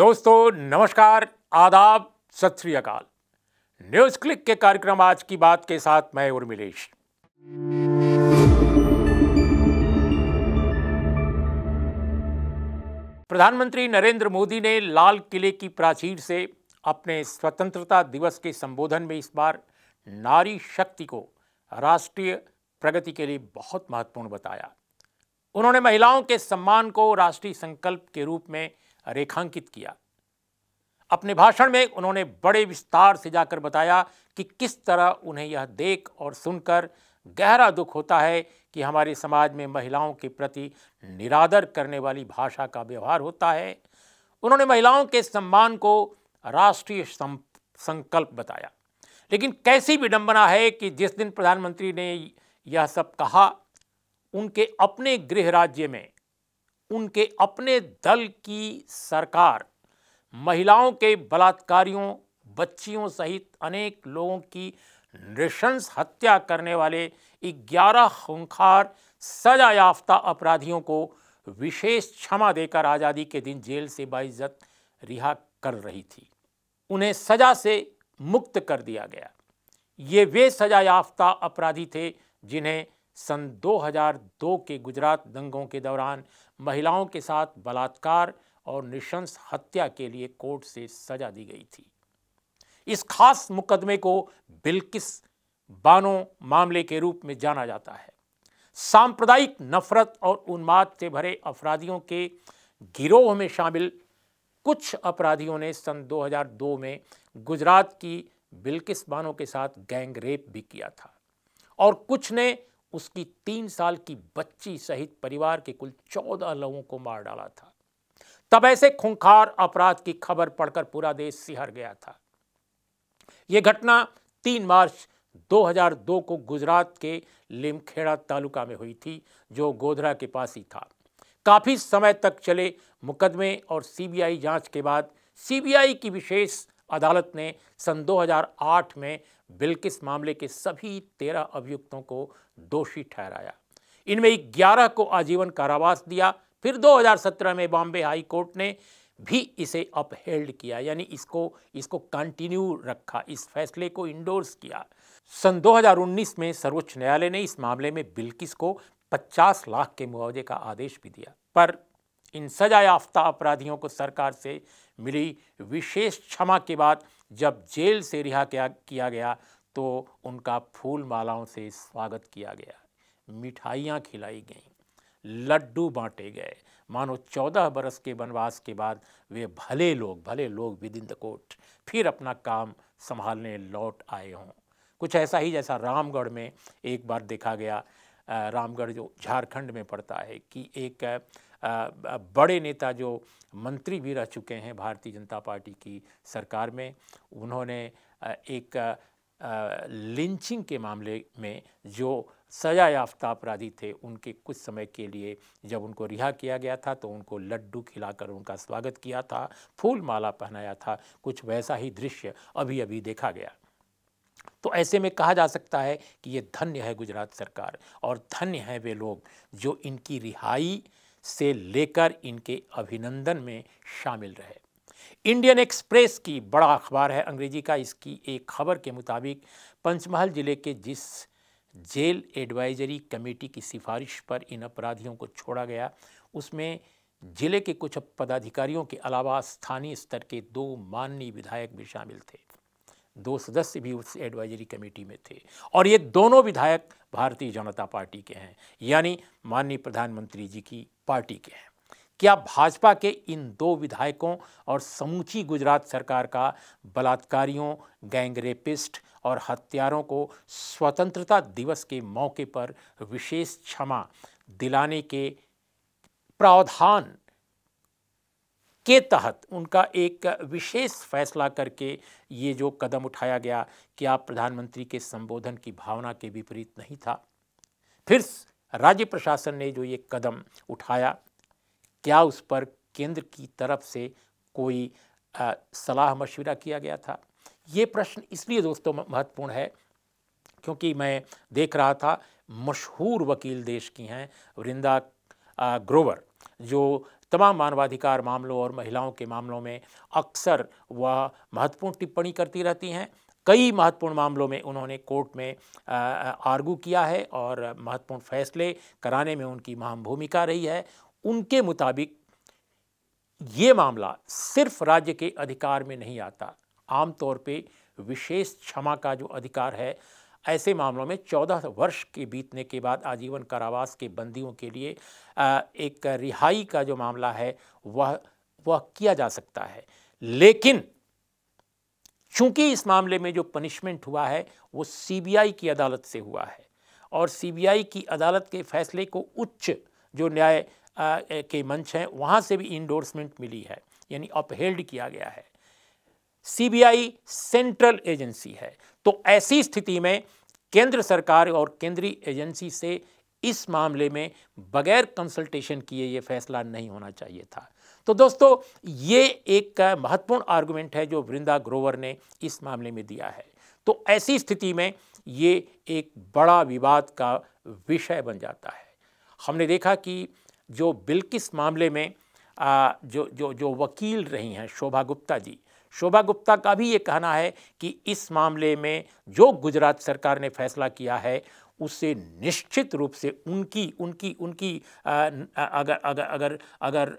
दोस्तों नमस्कार आदाब सत श्री अकाल न्यूज क्लिक के कार्यक्रम आज की बात के साथ मैं उर्मिलेश प्रधानमंत्री नरेंद्र मोदी ने लाल किले की प्राचीर से अपने स्वतंत्रता दिवस के संबोधन में इस बार नारी शक्ति को राष्ट्रीय प्रगति के लिए बहुत महत्वपूर्ण बताया उन्होंने महिलाओं के सम्मान को राष्ट्रीय संकल्प के रूप में रेखांकित किया अपने भाषण में उन्होंने बड़े विस्तार से जाकर बताया कि किस तरह उन्हें यह देख और सुनकर गहरा दुख होता है कि हमारे समाज में महिलाओं के प्रति निरादर करने वाली भाषा का व्यवहार होता है उन्होंने महिलाओं के सम्मान को राष्ट्रीय संकल्प बताया लेकिन कैसी विडंबना है कि जिस दिन प्रधानमंत्री ने यह सब कहा उनके अपने गृह राज्य में उनके अपने दल की सरकार महिलाओं के बलात्कारियों बच्चियों सहित अनेक लोगों की नृशंस हत्या करने वाले 11 खूंखार सजा याफ्ता अपराधियों को विशेष क्षमा देकर आज़ादी के दिन जेल से बाइज्जत रिहा कर रही थी उन्हें सजा से मुक्त कर दिया गया ये वे सजा याफ्ता अपराधी थे जिन्हें सन 2002 के गुजरात दंगों के दौरान महिलाओं के साथ बलात्कार और निशंस हत्या के लिए कोर्ट से सजा दी गई थी इस खास मुकदमे को बिल्किस बानो मामले के रूप में जाना जाता है सांप्रदायिक नफरत और उन्माद से भरे अपराधियों के गिरोह में शामिल कुछ अपराधियों ने सन 2002 में गुजरात की बिल्किस बानो के साथ गैंग रेप भी किया था और कुछ ने उसकी तीन साल की बच्ची सहित परिवार के कुल चौदह लोगों को मार डाला था तब ऐसे खूंखार अपराध की खबर पढ़कर पूरा देश सिहर गया था यह घटना तीन मार्च 2002 को गुजरात के लिमखेड़ा तालुका में हुई थी जो गोधरा के पास ही था काफ़ी समय तक चले मुकदमे और सीबीआई जांच के बाद सीबीआई की विशेष अदालत ने सन 2008 में बिल्किस मामले के सभी तेरह अभियुक्तों को दोषी ठहराया इनमें ग्यारह को आजीवन कारावास दिया फिर 2017 में बॉम्बे हाई कोर्ट ने भी इसे अपहेल्ड किया यानी इसको इसको कंटिन्यू रखा इस फैसले को इंडोर्स किया सन 2019 में सर्वोच्च न्यायालय ने इस मामले में बिल्किस को 50 लाख के मुआवजे का आदेश भी दिया पर इन सजा याफ्ता अपराधियों को सरकार से मिली विशेष क्षमा के बाद जब जेल से रिहा किया किया गया तो उनका फूल मालाओं से स्वागत किया गया मिठाइयाँ खिलाई गईं लड्डू बांटे गए मानो चौदह बरस के वनवास के बाद वे भले लोग भले लोग विद इन द कोर्ट फिर अपना काम संभालने लौट आए हों कुछ ऐसा ही जैसा रामगढ़ में एक बार देखा गया रामगढ़ जो झारखंड में पड़ता है कि एक बड़े नेता जो मंत्री भी रह चुके हैं भारतीय जनता पार्टी की सरकार में उन्होंने एक लिंचिंग के मामले में जो सजा याफ्ता अपराधी थे उनके कुछ समय के लिए जब उनको रिहा किया गया था तो उनको लड्डू खिलाकर उनका स्वागत किया था फूल माला पहनाया था कुछ वैसा ही दृश्य अभी अभी देखा गया तो ऐसे में कहा जा सकता है कि ये धन्य है गुजरात सरकार और धन्य है वे लोग जो इनकी रिहाई से लेकर इनके अभिनंदन में शामिल रहे इंडियन एक्सप्रेस की बड़ा अखबार है अंग्रेजी का इसकी एक खबर के मुताबिक पंचमहल जिले के जिस जेल एडवाइजरी कमेटी की सिफारिश पर इन अपराधियों को छोड़ा गया उसमें जिले के कुछ पदाधिकारियों के अलावा स्थानीय स्तर के दो माननीय विधायक भी शामिल थे दो सदस्य भी उस एडवाइजरी कमेटी में थे और ये दोनों विधायक भारतीय जनता पार्टी के हैं यानी माननीय प्रधानमंत्री जी की पार्टी के हैं क्या भाजपा के इन दो विधायकों और समूची गुजरात सरकार का बलात्कारियों गैंग रेपिस्ट और हत्यारों को स्वतंत्रता दिवस के मौके पर विशेष क्षमा दिलाने के प्रावधान के तहत उनका एक विशेष फैसला करके ये जो कदम उठाया गया कि आप प्रधानमंत्री के संबोधन की भावना के विपरीत नहीं था फिर राज्य प्रशासन ने जो ये कदम उठाया क्या उस पर केंद्र की तरफ से कोई सलाह मशवरा किया गया था ये प्रश्न इसलिए दोस्तों महत्वपूर्ण है क्योंकि मैं देख रहा था मशहूर वकील देश की हैं वृंदा ग्रोवर जो तमाम मानवाधिकार मामलों और महिलाओं के मामलों में अक्सर वह महत्वपूर्ण टिप्पणी करती रहती हैं कई महत्वपूर्ण मामलों में उन्होंने कोर्ट में आर्गू किया है और महत्वपूर्ण फैसले कराने में उनकी महम भूमिका रही है उनके मुताबिक ये मामला सिर्फ राज्य के अधिकार में नहीं आता आमतौर पे विशेष क्षमा का जो अधिकार है ऐसे मामलों में चौदह वर्ष के बीतने के बाद आजीवन कारावास के बंदियों के लिए एक रिहाई का जो मामला है वह वह किया जा सकता है लेकिन चूंकि इस मामले में जो पनिशमेंट हुआ है वो सीबीआई की अदालत से हुआ है और सीबीआई की अदालत के फैसले को उच्च जो न्याय के मंच हैं वहाँ से भी इंडोर्समेंट मिली है यानी अपहेल्ड किया गया है सीबीआई सेंट्रल एजेंसी है तो ऐसी स्थिति में केंद्र सरकार और केंद्रीय एजेंसी से इस मामले में बगैर कंसल्टेशन किए ये फैसला नहीं होना चाहिए था तो दोस्तों ये एक महत्वपूर्ण आर्गूमेंट है जो वृंदा ग्रोवर ने इस मामले में दिया है तो ऐसी स्थिति में ये एक बड़ा विवाद का विषय बन जाता है हमने देखा कि जो बिल्किस मामले में आ, जो जो जो वकील रही हैं शोभा गुप्ता जी शोभा गुप्ता का भी ये कहना है कि इस मामले में जो गुजरात सरकार ने फैसला किया है उससे निश्चित रूप से उनकी उनकी उनकी अगर अगर अगर अगर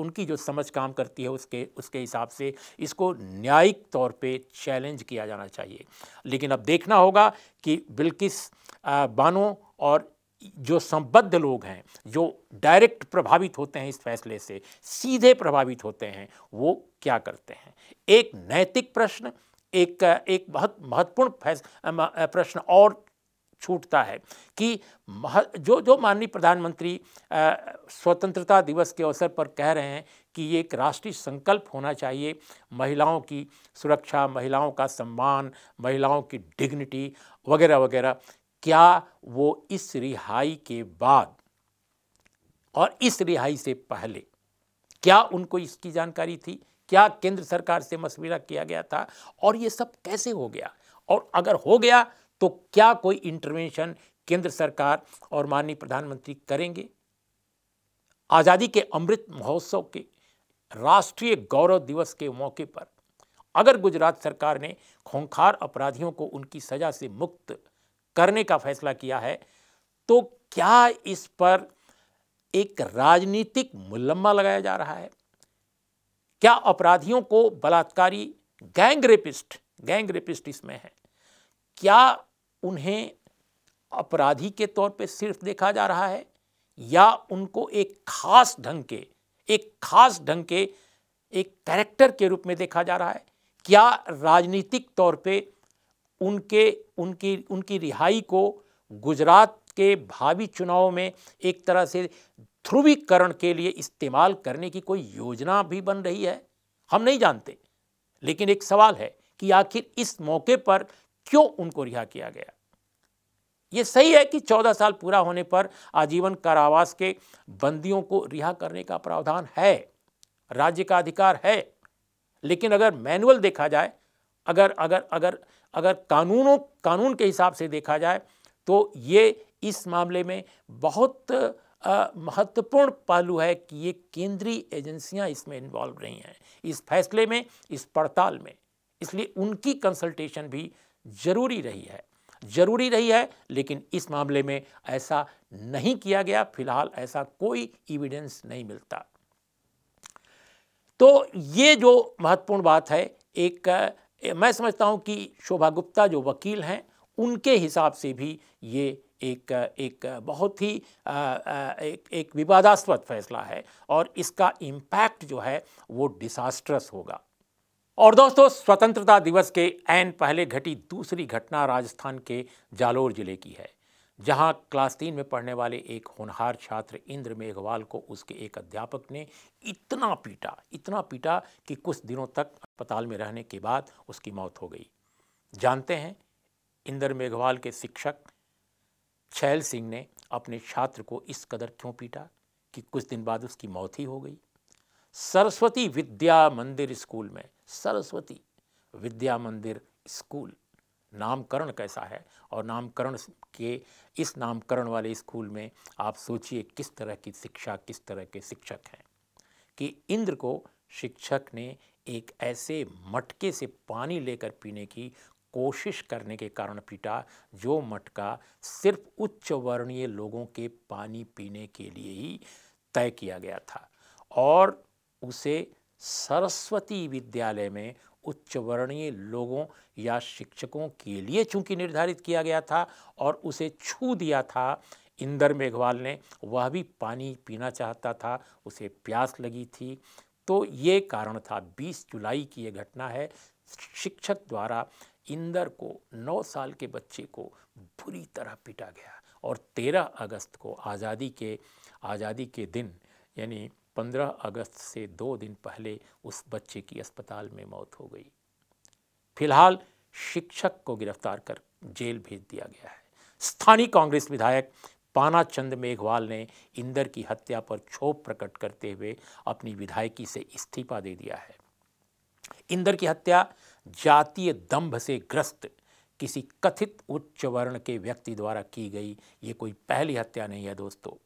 उनकी जो समझ काम करती है उसके उसके हिसाब से इसको न्यायिक तौर पे चैलेंज किया जाना चाहिए लेकिन अब देखना होगा कि बिल्किस बानो और जो संबद्ध लोग हैं जो डायरेक्ट प्रभावित होते हैं इस फैसले से सीधे प्रभावित होते हैं वो क्या करते हैं एक नैतिक प्रश्न एक एक बहुत महत्वपूर्ण प्रश्न और छूटता है कि जो जो माननीय प्रधानमंत्री स्वतंत्रता दिवस के अवसर पर कह रहे हैं कि ये एक राष्ट्रीय संकल्प होना चाहिए महिलाओं की सुरक्षा महिलाओं का सम्मान महिलाओं की डिग्निटी वगैरह वगैरह क्या वो इस रिहाई के बाद और इस रिहाई से पहले क्या उनको इसकी जानकारी थी क्या केंद्र सरकार से मशविरा किया गया था और ये सब कैसे हो गया और अगर हो गया तो क्या कोई इंटरवेंशन केंद्र सरकार और माननीय प्रधानमंत्री करेंगे आज़ादी के अमृत महोत्सव के राष्ट्रीय गौरव दिवस के मौके पर अगर गुजरात सरकार ने खूंखार अपराधियों को उनकी सज़ा से मुक्त करने का फैसला किया है तो क्या इस पर एक राजनीतिक मुलम्मा लगाया जा रहा है क्या अपराधियों को बलात्कारी गैंग रेपिस्ट गैंग रेपिस्ट इसमें है क्या उन्हें अपराधी के तौर पे सिर्फ देखा जा रहा है या उनको एक खास ढंग के एक खास ढंग के एक कैरेक्टर के रूप में देखा जा रहा है क्या राजनीतिक तौर पे उनके उनकी उनकी रिहाई को गुजरात के भावी चुनाव में एक तरह से ध्रुवीकरण के लिए इस्तेमाल करने की कोई योजना भी बन रही है हम नहीं जानते लेकिन एक सवाल है कि आखिर इस मौके पर क्यों उनको रिहा किया गया ये सही है कि 14 साल पूरा होने पर आजीवन कारावास के बंदियों को रिहा करने का प्रावधान है राज्य का अधिकार है लेकिन अगर मैनुअल देखा जाए अगर अगर अगर अगर कानूनों कानून के हिसाब से देखा जाए तो ये इस मामले में बहुत महत्वपूर्ण पहलू है कि ये केंद्रीय एजेंसियां इसमें इन्वॉल्व रही हैं इस फैसले में इस पड़ताल में इसलिए उनकी कंसल्टेशन भी ज़रूरी रही है ज़रूरी रही है लेकिन इस मामले में ऐसा नहीं किया गया फिलहाल ऐसा कोई इविडेंस नहीं मिलता तो ये जो महत्वपूर्ण बात है एक मैं समझता हूँ कि शोभा गुप्ता जो वकील हैं उनके हिसाब से भी ये एक एक बहुत ही आ, आ, एक एक विवादास्पद फैसला है और इसका इम्पैक्ट जो है वो डिसास्ट्रस होगा और दोस्तों स्वतंत्रता दिवस के एन पहले घटी दूसरी घटना राजस्थान के जालोर जिले की है जहां क्लास तीन में पढ़ने वाले एक होनहार छात्र इंद्र मेघवाल को उसके एक अध्यापक ने इतना पीटा इतना पीटा कि कुछ दिनों तक अस्पताल में रहने के बाद उसकी मौत हो गई जानते हैं इंद्र मेघवाल के शिक्षक छैल सिंह ने अपने छात्र को इस कदर क्यों पीटा कि कुछ दिन बाद उसकी मौत ही हो गई सरस्वती विद्या मंदिर स्कूल में सरस्वती विद्या मंदिर स्कूल नामकरण कैसा है और नामकरण के इस नामकरण वाले स्कूल में आप सोचिए किस तरह की शिक्षा किस तरह के शिक्षक हैं कि इंद्र को शिक्षक ने एक ऐसे मटके से पानी लेकर पीने की कोशिश करने के कारण पीटा जो मटका सिर्फ उच्च वर्णीय लोगों के पानी पीने के लिए ही तय किया गया था और उसे सरस्वती विद्यालय में उच्च वर्णीय लोगों या शिक्षकों के लिए चूंकि निर्धारित किया गया था और उसे छू दिया था इंदर मेघवाल ने वह भी पानी पीना चाहता था उसे प्यास लगी थी तो ये कारण था 20 जुलाई की ये घटना है शिक्षक द्वारा इंदर को 9 साल के बच्चे को बुरी तरह पीटा गया और 13 अगस्त को आज़ादी के आज़ादी के दिन यानी 15 अगस्त से दो दिन पहले उस बच्चे की अस्पताल में मौत हो गई फिलहाल शिक्षक को गिरफ्तार कर जेल भेज दिया गया है स्थानीय कांग्रेस विधायक पाना चंद मेघवाल ने इंदर की हत्या पर क्षोभ प्रकट करते हुए अपनी विधायकी से इस्तीफा दे दिया है इंदर की हत्या जातीय दंभ से ग्रस्त किसी कथित उच्च वर्ण के व्यक्ति द्वारा की गई ये कोई पहली हत्या नहीं है दोस्तों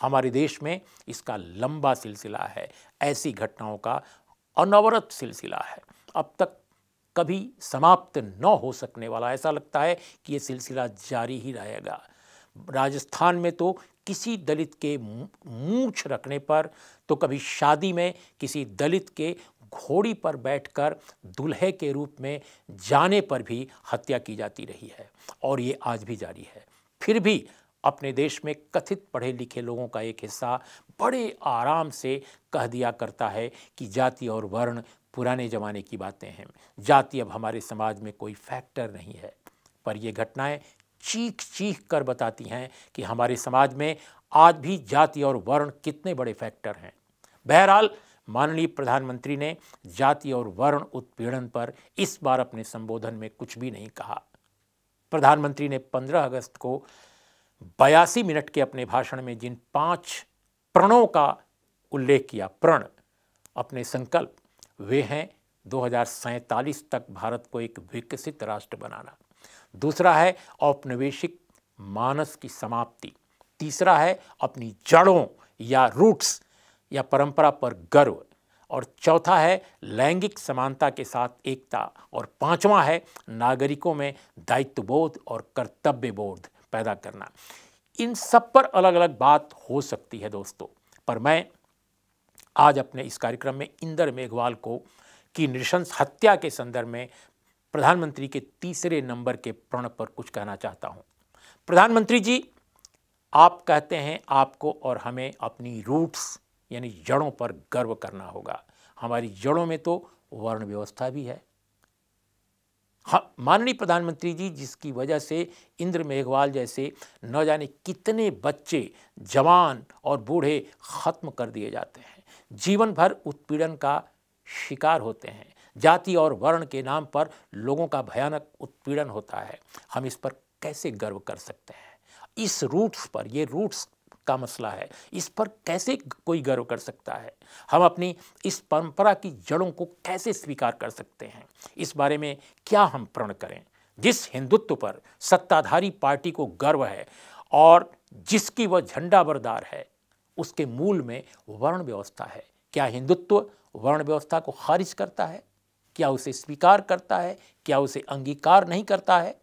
हमारे देश में इसका लंबा सिलसिला है ऐसी घटनाओं का अनवरत सिलसिला है अब तक कभी समाप्त न हो सकने वाला ऐसा लगता है कि ये सिलसिला जारी ही रहेगा राजस्थान में तो किसी दलित के मूछ रखने पर तो कभी शादी में किसी दलित के घोड़ी पर बैठकर दुल्हे के रूप में जाने पर भी हत्या की जाती रही है और ये आज भी जारी है फिर भी अपने देश में कथित पढ़े लिखे लोगों का एक हिस्सा बड़े आराम से कह दिया करता है कि जाति और वर्ण पुराने ज़माने की बातें हैं जाति अब हमारे समाज में कोई फैक्टर नहीं है पर ये घटनाएं चीख चीख कर बताती हैं कि हमारे समाज में आज भी जाति और वर्ण कितने बड़े फैक्टर हैं बहरहाल माननीय प्रधानमंत्री ने जाति और वर्ण उत्पीड़न पर इस बार अपने संबोधन में कुछ भी नहीं कहा प्रधानमंत्री ने 15 अगस्त को बयासी मिनट के अपने भाषण में जिन पांच प्रणों का उल्लेख किया प्रण अपने संकल्प वे हैं दो तक भारत को एक विकसित राष्ट्र बनाना दूसरा है औपनिवेशिक मानस की समाप्ति तीसरा है अपनी जड़ों या रूट्स या परंपरा पर गर्व और चौथा है लैंगिक समानता के साथ एकता और पांचवा है नागरिकों में दायित्वबोध और कर्तव्य बोध पैदा करना इन सब पर अलग अलग बात हो सकती है दोस्तों पर मैं आज अपने इस कार्यक्रम में इंदर मेघवाल को की नृशंस हत्या के संदर्भ में प्रधानमंत्री के तीसरे नंबर के प्रण पर कुछ कहना चाहता हूँ प्रधानमंत्री जी आप कहते हैं आपको और हमें अपनी रूट्स यानी जड़ों पर गर्व करना होगा हमारी जड़ों में तो वर्ण व्यवस्था भी है हाँ, माननीय प्रधानमंत्री जी जिसकी वजह से इंद्र मेघवाल जैसे न जाने कितने बच्चे जवान और बूढ़े ख़त्म कर दिए जाते हैं जीवन भर उत्पीड़न का शिकार होते हैं जाति और वर्ण के नाम पर लोगों का भयानक उत्पीड़न होता है हम इस पर कैसे गर्व कर सकते हैं इस रूट्स पर ये रूट्स का मसला है इस पर कैसे कोई गर्व कर सकता है हम अपनी इस परंपरा की जड़ों को कैसे स्वीकार कर सकते हैं इस बारे में क्या हम प्रण करें जिस हिंदुत्व पर सत्ताधारी पार्टी को गर्व है और जिसकी वह झंडा बरदार है उसके मूल में वर्ण व्यवस्था है क्या हिंदुत्व वर्ण व्यवस्था को खारिज करता है क्या उसे स्वीकार करता है क्या उसे अंगीकार नहीं करता है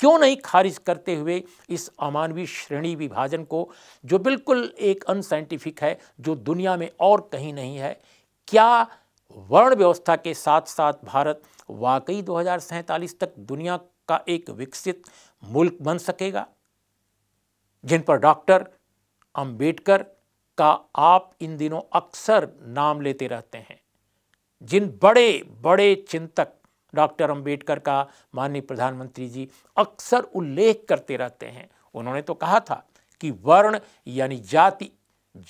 क्यों नहीं खारिज करते हुए इस अमानवीय श्रेणी विभाजन को जो बिल्कुल एक अनसाइंटिफिक है जो दुनिया में और कहीं नहीं है क्या वर्ण व्यवस्था के साथ साथ भारत वाकई दो तक दुनिया का एक विकसित मुल्क बन सकेगा जिन पर डॉक्टर अंबेडकर का आप इन दिनों अक्सर नाम लेते रहते हैं जिन बड़े बड़े चिंतक डॉक्टर अंबेडकर का माननीय प्रधानमंत्री जी अक्सर उल्लेख करते रहते हैं उन्होंने तो कहा था कि वर्ण यानी जाति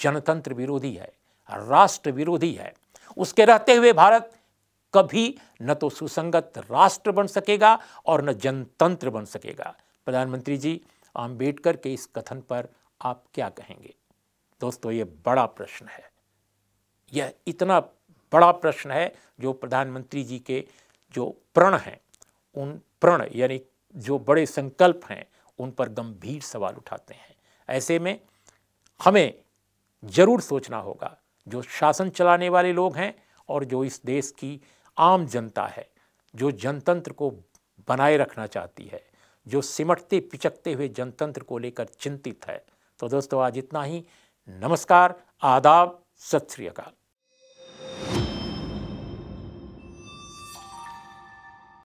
जनतंत्र विरोधी है राष्ट्र विरोधी है उसके रहते हुए भारत कभी न तो सुसंगत राष्ट्र बन सकेगा और न जनतंत्र बन सकेगा प्रधानमंत्री जी आम्बेडकर के इस कथन पर आप क्या कहेंगे दोस्तों ये बड़ा प्रश्न है यह इतना बड़ा प्रश्न है जो प्रधानमंत्री जी के जो प्रण हैं उन प्रण यानी जो बड़े संकल्प हैं उन पर गंभीर सवाल उठाते हैं ऐसे में हमें ज़रूर सोचना होगा जो शासन चलाने वाले लोग हैं और जो इस देश की आम जनता है जो जनतंत्र को बनाए रखना चाहती है जो सिमटते पिचकते हुए जनतंत्र को लेकर चिंतित है तो दोस्तों आज इतना ही नमस्कार आदाब सत श्री अकाल